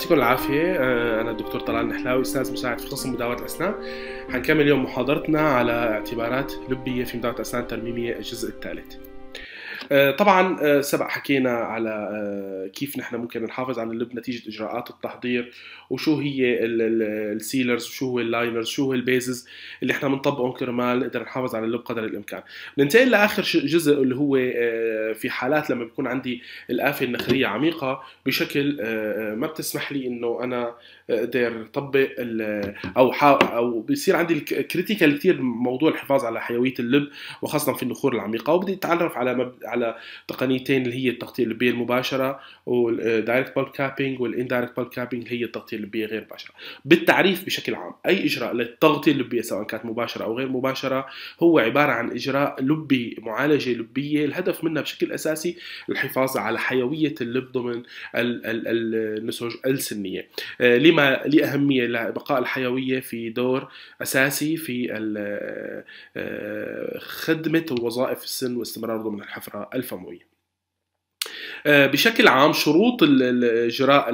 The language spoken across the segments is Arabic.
يعطيكم العافية آه، أنا الدكتور طلال نحلاوي أستاذ مساعد في قسم مداواة الأسنان حنكمل اليوم محاضرتنا على اعتبارات لبية في مداواة الأسنان الترميمية الجزء الثالث آه، طبعا آه، سبق حكينا على آه، كيف نحن ممكن نحافظ على اللب نتيجه اجراءات التحضير وشو هي السيلرز وشو هو اللاينرز شو هو البيزز اللي احنا بنطبقهم كرمال نقدر نحافظ على اللب قدر الامكان ننتقل لاخر جزء اللي هو في حالات لما بيكون عندي الافه النخريه عميقه بشكل ما بتسمح لي انه انا اقدر طبق او او بيصير عندي الكريتيكال كثير موضوع الحفاظ على حيويه اللب وخاصه في النخور العميقه وبدي اتعرف على مب... على تقنيتين اللي هي التغطيه اللبيه المباشره والدايركت بول كابينج والاندايركت بول كابينج اللي هي التغطيه اللبيه غير مباشره بالتعريف بشكل عام اي اجراء للتغطيه اللبيه سواء كانت مباشره او غير مباشره هو عباره عن اجراء لبي معالجه لبيه الهدف منها بشكل اساسي الحفاظ على حيويه اللب ضمن النسج السنيه آه، لما ما أهمية لبقاء الحيوية في دور أساسي في آه، آه، خدمة وظائف السن واستمرار ضمن الحفرة الفموية آه، بشكل عام شروط اجراء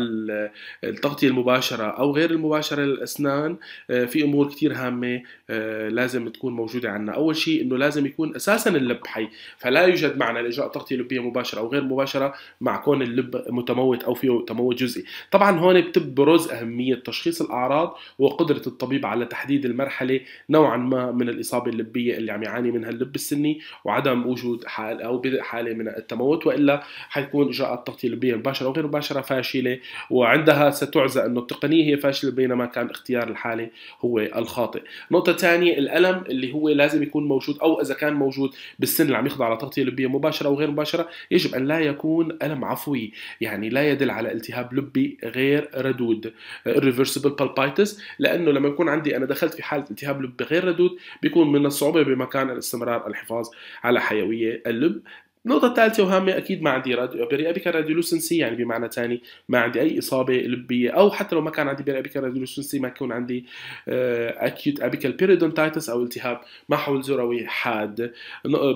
التغطيه المباشره او غير المباشره للاسنان آه، في امور كثير هامه آه، لازم تكون موجوده عندنا اول شيء انه لازم يكون اساسا اللب حي فلا يوجد معنى لاجراء تغطيه لبيه مباشره او غير مباشره مع كون اللب متموت او فيه تموت جزئي طبعا هون بتبرز اهميه تشخيص الاعراض وقدره الطبيب على تحديد المرحله نوعا ما من الاصابه اللبيه اللي عم يعاني منها اللب السني وعدم وجود حال او بدء حاله من التموت والا حيكون سيكون إجراء التغطية اللبيه مباشره وغير مباشرة فاشلة وعندها ستعزى أنه التقنية هي فاشلة بينما كان اختيار الحالة هو الخاطئ نقطة ثانية الألم اللي هو لازم يكون موجود أو إذا كان موجود بالسن اللي عم يخضع على تغطية لبية مباشرة وغير مباشرة يجب أن لا يكون ألم عفوي يعني لا يدل على التهاب لبي غير ردود آه، irreversible palpitis لأنه لما يكون عندي أنا دخلت في حالة التهاب لبي غير ردود بيكون من الصعوبة بمكان الاستمرار الحفاظ على حيوية اللب النقطة الثالثة وهامة أكيد ما عندي راديو راديولوسنسي يعني بمعنى ثاني ما عندي أي إصابة لبية أو حتى لو ما كان عندي راديو راديولوسنسي ما يكون عندي آه، أكيوت أبيكال بيريدونتايتس أو التهاب محول ذروي حاد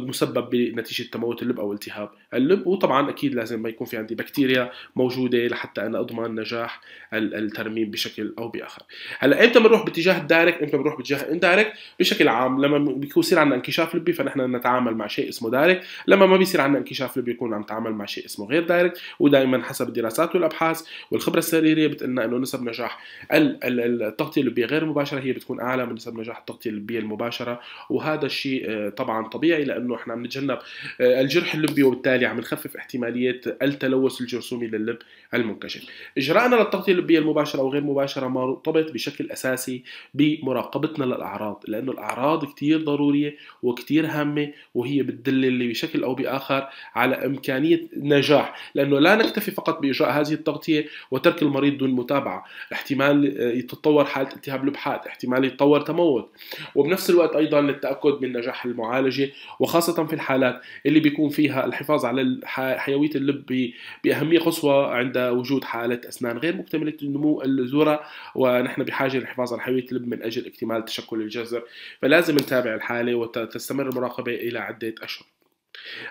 مسبب بنتيجة تموت اللب أو التهاب اللب وطبعا أكيد لازم ما يكون في عندي بكتيريا موجودة لحتى أنا أضمن نجاح الترميم بشكل أو بآخر هلا إمتى بنروح باتجاه الدايركت إمتى بنروح باتجاه الاندايركت بشكل عام لما بيصير عندنا انكشاف لبي فنحن نتعامل مع شيء اسمه دايركت لما ما بيصير بصير عندنا انكشاف اللي بيكون عم تعمل مع شيء اسمه غير دايركت ودائما حسب الدراسات والابحاث والخبره السريريه بتقول انه نسب نجاح التغطيه اللبيه غير المباشره هي بتكون اعلى من نسب نجاح التغطيه اللبيه المباشره وهذا الشيء آه، طبعا طبيعي لانه احنا عم نتجنب آه، الجرح اللبي وبالتالي عم نخفف احتماليه التلوث الجرثومي للب المنكشف. اجراءنا للتغطيه اللبيه المباشره او غير المباشره مرتبط بشكل اساسي بمراقبتنا للاعراض لانه الاعراض كثير ضروريه وكثير هامه وهي بتدل اللي بشكل او باخر الآخر على إمكانية نجاح لأنه لا نكتفي فقط بإجراء هذه التغطية وترك المريض دون متابعة احتمال آه، يتطور حالة التهاب الابحاث احتمال يتطور تموت وبنفس الوقت أيضا للتأكد من نجاح المعالجة وخاصة في الحالات اللي بيكون فيها الحفاظ على حيوية اللب بأهمية قصوى عند وجود حالة أسنان غير مكتملة النمو الذرة ونحن بحاجة للحفاظ على حيوية اللب من أجل اكتمال تشكل الجذر فلازم نتابع الحالة وتستمر المراقبة إلى عدة أشهر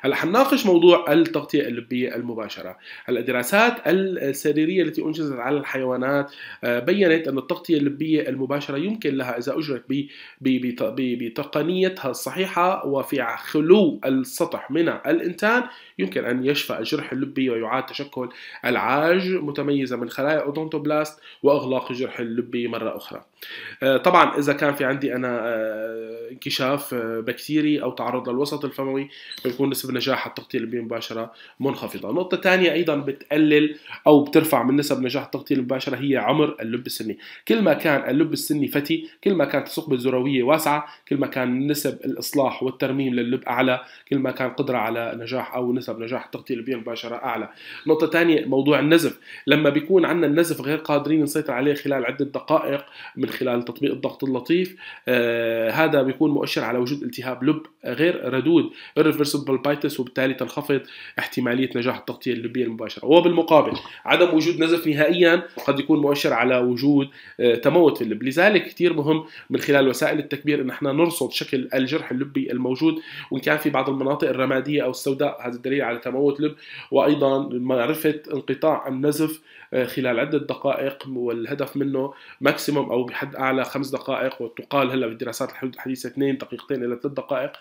هلا حنناقش موضوع التغطيه اللبيه المباشره، هلا الدراسات السريريه التي انجزت على الحيوانات آه، بينت ان التغطيه اللبيه المباشره يمكن لها اذا اجرت بتقنيتها الصحيحه وفي خلو السطح من الانسان يمكن ان يشفى الجرح اللبي ويعاد تشكل العاج متميزه من خلايا اودونتوبلاست واغلاق الجرح اللبي مره اخرى. آه، طبعا اذا كان في عندي انا آه، انكشاف آه، بكتيري او تعرض للوسط الفموي بيكون نسب نجاح التغطيه الانبيه المباشره منخفضه نقطه ثانيه ايضا بتقلل او بترفع من نسب نجاح التغطيه المباشره هي عمر اللب السني كل ما كان اللب السني فتي كل ما كانت الثقب الذرويه واسعه كل ما كان نسب الاصلاح والترميم لللب اعلى كل ما كان قدره على نجاح او نسب نجاح التغطيه الانبيه المباشره اعلى نقطه ثانيه موضوع النزف لما بيكون عندنا النزف غير قادرين نسيطر عليه خلال عده دقائق من من خلال تطبيق الضغط اللطيف آه، هذا بيكون مؤشر على وجود التهاب لب غير ردود الريفرسبل بايتس وبالتالي تنخفض احتماليه نجاح التغطيه اللبيه المباشره وبالمقابل عدم وجود نزف نهائيا قد يكون مؤشر على وجود آه، تموت في اللب لذلك كثير مهم من خلال وسائل التكبير ان احنا نرصد شكل الجرح اللبي الموجود وان كان في بعض المناطق الرماديه او السوداء هذا دليل على تموت لب وايضا معرفه انقطاع النزف آه، خلال عده دقائق والهدف منه ماكسيموم او بحد اعلى خمس دقائق وتقال هلا بالدراسات الحديثه اثنين دقيقتين الى ثلاث دقائق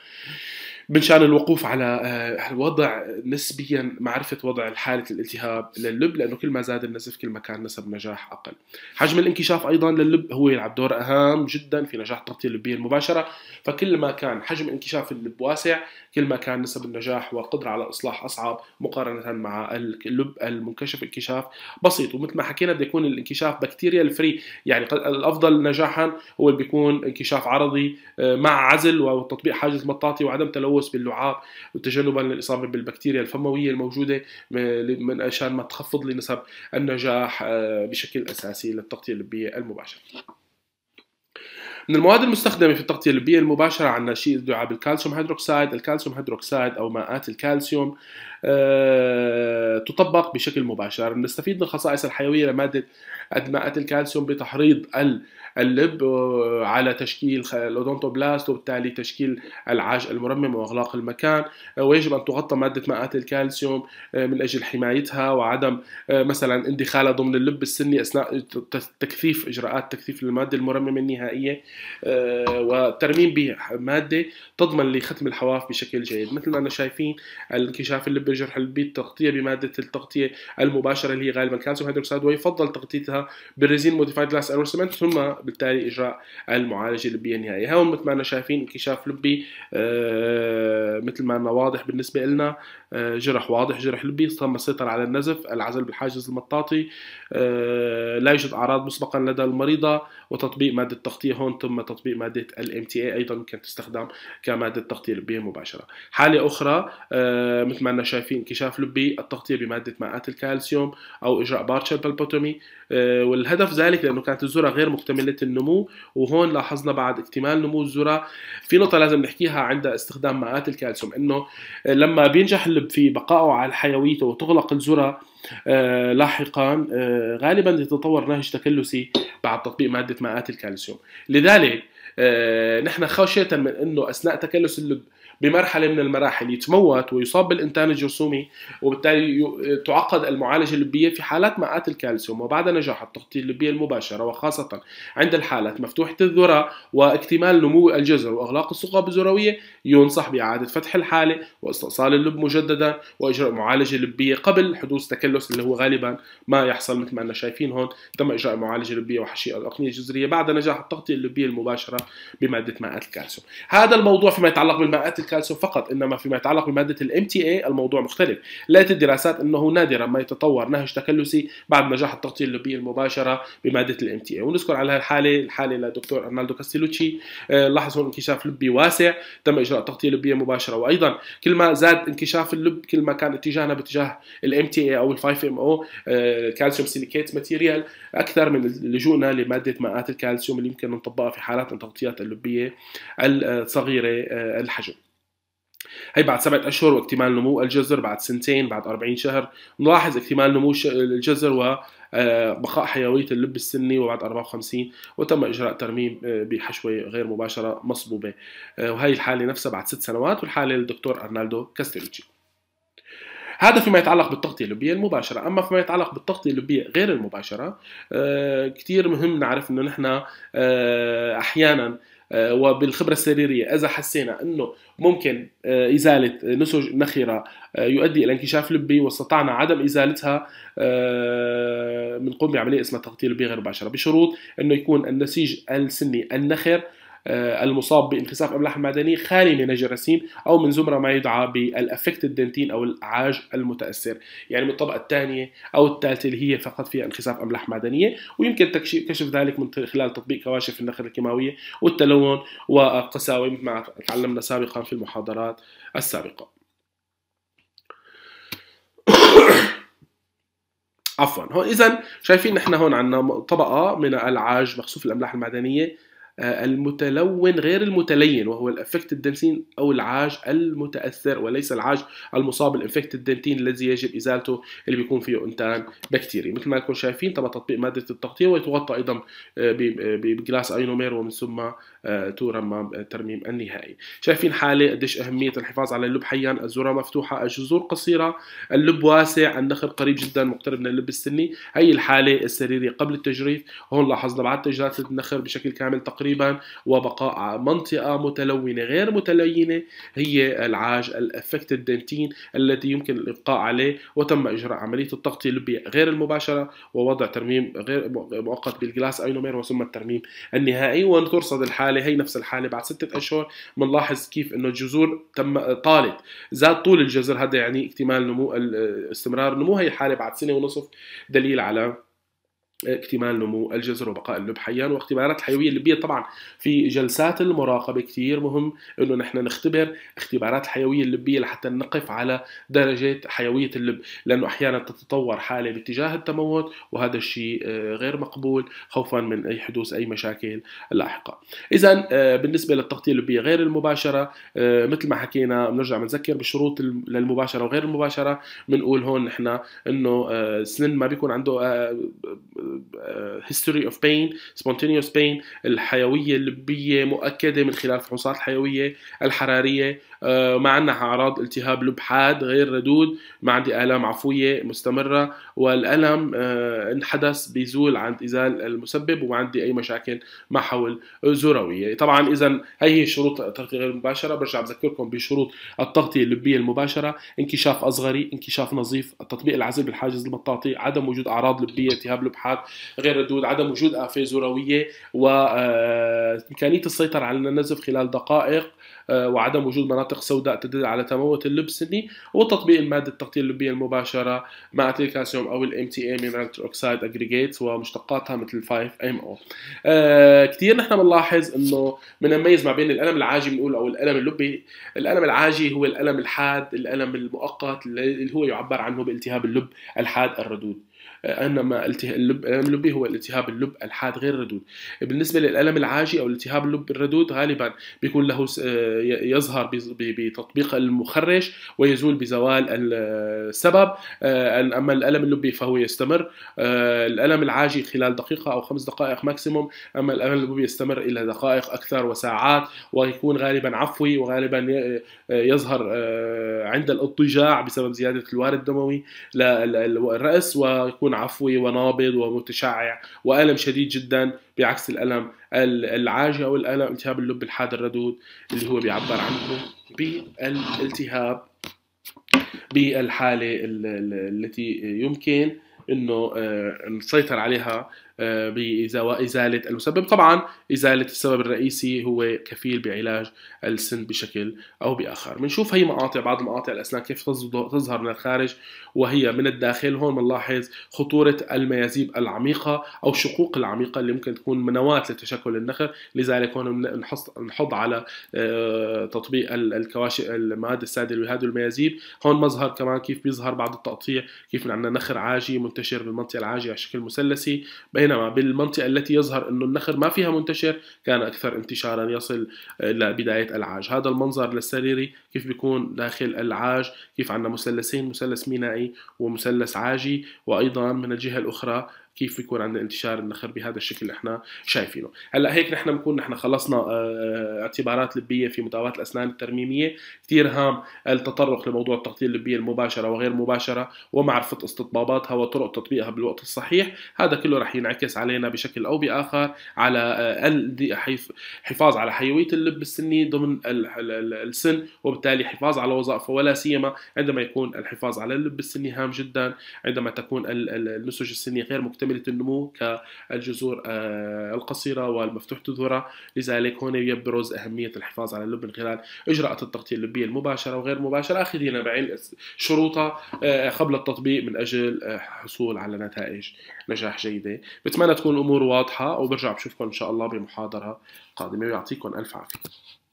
من شان الوقوف على آه، الوضع نسبيا معرفه وضع حاله الالتهاب لللب لانه كل ما زاد النزف كل ما كان نسب نجاح اقل. حجم الانكشاف ايضا لللب هو يلعب دور اهم جدا في نجاح التغطيه اللبيه المباشره، فكل ما كان حجم انكشاف اللب واسع كل ما كان نسب النجاح والقدره على الاصلاح اصعب مقارنه مع اللب المنكشف انكشاف بسيط ومثل ما حكينا بده يكون الانكشاف بكتيريا فري يعني الافضل نجاحا هو بيكون انكشاف عرضي آه، مع عزل وتطبيق حاجز مطاطي وعدم تلوث التلوث باللعاب وتجنبا للاصابه بالبكتيريا الفمويه الموجوده من عشان ما تخفض لي نسب النجاح آه، بشكل اساسي للتغطيه اللبيه المباشره. من المواد المستخدمة في التغطية اللبية المباشرة عندنا شيء يدعى بالكالسيوم هيدروكسيد، الكالسيوم هيدروكسيد أو ماءات الكالسيوم أه تطبق بشكل مباشر، نستفيد من الخصائص الحيوية لمادة ماءات الكالسيوم بتحريض اللب آه، على تشكيل الاودونتوبلاست وبالتالي تشكيل العاج المرمم واغلاق المكان آه، ويجب ان تغطى ماده مائات الكالسيوم آه، من اجل حمايتها وعدم مثلا اندخالها ضمن اللب السني اثناء تكثيف اجراءات تكثيف الماده المرممه النهائيه وترميم بماده تضمن لختم الحواف بشكل جيد مثل ما انا شايفين انكشاف اللب الجرح البي التغطيه بماده التغطيه المباشره اللي هي غالبا كالسيوم هيدروكسيد ويفضل تغطيتها بالريزين موديفايد جلاس ثم بالتالي اجراء المعالجه اللبيه النهائيه هون مثل ما احنا شايفين انكشاف لبي آه، مثل ما واضح بالنسبه لنا آه، جرح واضح جرح لبي تم السيطره على النزف العزل بالحاجز المطاطي آه، لا يوجد اعراض مسبقا لدى المريضه وتطبيق ماده التغطيه هون تم تطبيق ماده الام تي اي ايضا يمكن تستخدم كماده تغطيه لبيه مباشره حاله اخرى مثل ما احنا شايفين انكشاف لبي التغطيه بماده ماءات الكالسيوم او اجراء بارشل بالبوتومي والهدف ذلك لانه كانت الذره غير مكتمله مرحله النمو وهون لاحظنا بعد اكتمال نمو الذره في نقطه لازم نحكيها عند استخدام معات الكالسيوم انه لما بينجح اللب في بقائه على حيويته وتغلق الذره آه، لاحقا آه، غالبا يتطور نهج تكلسي بعد تطبيق ماده معات الكالسيوم لذلك آه، نحن خشيه من انه اثناء تكلس اللب بمرحله من المراحل يتموت ويصاب بالانتان الجرثومي وبالتالي تعقد المعالجه اللبيه في حالات ماءات الكالسيوم وبعد نجاح التغطيه اللبيه المباشره وخاصه عند الحالات مفتوحه الذره واكتمال نمو الجزر واغلاق الثقب الذرويه ينصح باعاده فتح الحاله واستئصال اللب مجددا واجراء معالجه لبيه قبل حدوث تكلس اللي هو غالبا ما يحصل مثل ما أنا شايفين هون تم اجراء معالجه لبيه وحشية الاقنيه الجزرية بعد نجاح التغطيه اللبيه المباشره بماده ماءات الكالسيوم هذا الموضوع فيما يتعلق بالماءات الكالسيوم فقط انما فيما يتعلق بماده الام تي اي الموضوع مختلف لقيت الدراسات انه نادرا ما يتطور نهج تكلسي بعد نجاح التغطيه اللبيه المباشره بماده الام تي اي ونذكر على الحاله الحاله للدكتور ارنالدو كاستيلوتشي آه، لاحظوا انكشاف لبي واسع تم اجراء تغطيه لبيه مباشره وايضا كل ما زاد انكشاف اللب كل ما كان اتجاهنا باتجاه الام تي اي او الفايف ام او كالسيوم سيليكيت ماتيريال اكثر من لجوءنا لماده مئات الكالسيوم اللي يمكن نطبقها في حالات التغطيات اللبيه الصغيره آه، الحجم هي بعد سبعة أشهر واكتمال نمو الجزر بعد سنتين بعد 40 شهر نلاحظ اكتمال نمو الجزر و آه، بقاء حيوية اللب السني وبعد 54 وتم إجراء ترميم آه، بحشوة غير مباشرة مصبوبة آه، وهي الحالة نفسها بعد ست سنوات والحالة للدكتور أرنالدو كاستيلوتشي هذا فيما يتعلق بالتغطية اللبية المباشرة أما فيما يتعلق بالتغطية اللبية غير المباشرة كثير مهم نعرف أنه نحن أحيانا آه، وبالخبره السريريه اذا حسينا انه ممكن آه، ازاله نسج نخرة آه، يؤدي الى انكشاف لبي واستطعنا عدم ازالتها بنقوم بعمليه اسمها تغطيه لبي غير مباشره بشروط انه يكون النسيج السني النخر آه، المصاب بانخساف أملاح معدني خالي من الجراثيم أو من زمرة ما يدعى بالافكت الدنتين أو العاج المتأثر يعني من الطبقة الثانية أو الثالثة اللي هي فقط فيها انخساف أملاح معدنية ويمكن كشف ذلك من خلال تطبيق كواشف النخر الكيماوية والتلون والقساوة مثل ما تعلمنا سابقا في المحاضرات السابقة عفوا هون اذا شايفين نحن هون عندنا طبقه من العاج مخسوف الاملاح المعدنيه آه، المتلون غير المتلين وهو الافكت الدنتين او العاج المتاثر وليس العاج المصاب الافكت الدنتين الذي يجب ازالته اللي بيكون فيه انتان بكتيري مثل ما نكون شايفين تم تطبيق ماده التغطيه ويتغطى ايضا آه، آه، بجلاس اينومير ومن ثم آه، ترمم آه، ترميم النهائي شايفين حالة قديش أهمية الحفاظ على اللب حيا الذرة مفتوحة الجذور قصيرة اللب واسع النخر قريب جدا مقترب من اللب السني هي الحالة السريرية قبل التجريف هون لاحظنا بعد تجريف النخر بشكل كامل تقريبا وبقاء منطقة متلونة غير متلينة هي العاج الافكت الدنتين التي يمكن الإبقاء عليه وتم إجراء عملية التغطية اللبية غير المباشرة ووضع ترميم غير مؤقت بالجلاس أينومير وثم الترميم النهائي وترصد الحالة الحاله هي نفس الحاله بعد ستة اشهر بنلاحظ كيف انه الجذور تم طالت زاد طول الجذر هذا يعني اكتمال نمو استمرار نمو هي الحاله بعد سنه ونصف دليل على اكتمال نمو الجزر وبقاء اللب حيا واختبارات الحيويه اللبيه طبعا في جلسات المراقبه كثير مهم انه نحن نختبر اختبارات الحيويه اللبيه لحتى نقف على درجه حيويه اللب لانه احيانا تتطور حاله باتجاه التموت وهذا الشيء آه، غير مقبول خوفا من اي حدوث اي مشاكل لاحقه. اذا آه، بالنسبه للتغطيه اللبيه غير المباشره آه، مثل ما حكينا بنرجع بنذكر بشروط للمباشره وغير المباشره بنقول هون نحن انه السن ما بيكون عنده هيستوري اوف بين سبونتينيوس بين الحيويه اللبيه مؤكده من خلال الفحوصات الحيويه الحراريه آه، ما عندنا اعراض التهاب لب حاد غير ردود ما عندي الام عفويه مستمره والالم آه، ان حدث بيزول عند ازال المسبب وما عندي اي مشاكل مع حول زرويه طبعا اذا هي هي شروط التغطيه غير المباشره برجع بذكركم بشروط التغطيه اللبيه المباشره انكشاف اصغري انكشاف نظيف التطبيق العزل بالحاجز المطاطي عدم وجود اعراض لبيه التهاب لب حاد غير ردود عدم وجود افه زرويه وامكانيه آه، السيطره على النزف خلال دقائق آه، وعدم وجود مناطق سوداء تدل على تموت اللب السني وتطبيق الماده التغطيه اللبيه المباشره مع الكالسيوم او الام تي اي من اوكسايد اجريجيتس ومشتقاتها مثل 5 ام او كثير نحن بنلاحظ انه بنميز ما بين الالم العاجي بنقول او الالم اللبي الالم العاجي هو الالم الحاد الالم المؤقت اللي هو يعبر عنه بالتهاب اللب الحاد الردود انما اللب الالم اللبي هو التهاب اللب الحاد غير الردود بالنسبه للالم العاجي او التهاب اللب الردود غالبا بيكون له يظهر بتطبيق المخرج ويزول بزوال السبب آه، اما الالم اللبي فهو يستمر آه، الالم العاجي خلال دقيقه او خمس دقائق ماكسيموم اما الالم اللبي يستمر الى دقائق اكثر وساعات ويكون غالبا عفوي وغالبا آه، يظهر عند الاضطجاع بسبب زياده الوارد الدموي للراس ويكون يكون عفوي ونابض ومتشعع والم شديد جدا بعكس الالم العاجي او الالم التهاب اللب الحاد الردود اللي هو بيعبر عنه بالالتهاب بالحاله التي يمكن انه آه، نسيطر عليها بإزالة المسبب طبعا إزالة السبب الرئيسي هو كفيل بعلاج السن بشكل أو بآخر بنشوف هي مقاطع بعض مقاطع الأسنان كيف تظهر من الخارج وهي من الداخل هون بنلاحظ خطورة الميازيب العميقة أو الشقوق العميقة اللي ممكن تكون منواة لتشكل النخر لذلك هون بنحط على آه، تطبيق الكواشي المواد السادة لهذه الميازيب هون مظهر كمان كيف بيظهر بعض التقطيع كيف عندنا نخر عاجي منتشر بالمنطقة العاجية على شكل مثلثي بين بينما بالمنطقة التي يظهر أن النخر ما فيها منتشر كان أكثر انتشارا يصل آه، لبداية العاج هذا المنظر للسريري كيف بيكون داخل العاج كيف عندنا مثلثين مثلث مينائي ومثلث عاجي وأيضا من الجهة الأخرى كيف بيكون عندنا انتشار النخر بهذا الشكل اللي احنا شايفينه هلا هيك نحن بنكون نحن خلصنا آه، آه، اعتبارات لبيه في مداوات الاسنان الترميميه كثير هام التطرق لموضوع التغطيه اللبيه المباشره وغير مباشره ومعرفه استطباباتها وطرق تطبيقها بالوقت الصحيح هذا كله رح ينعكس علينا بشكل او باخر على آه، حفاظ على حيويه اللب السني ضمن السن وبالتالي حفاظ على وظائفه ولا سيما عندما يكون الحفاظ على اللب السني هام جدا عندما تكون النسج السنيه غير مكتمله كملة النمو كالجذور آه، القصيرة والمفتوح الذرة لذلك هون يبرز أهمية الحفاظ على اللب من خلال إجراءات التغطية اللبية المباشرة وغير المباشرة آخذين بعين شروطها آه، قبل التطبيق من أجل الحصول آه، على نتائج نجاح جيدة بتمنى تكون الأمور واضحة وبرجع بشوفكم إن شاء الله بمحاضرة قادمة ويعطيكم ألف عافية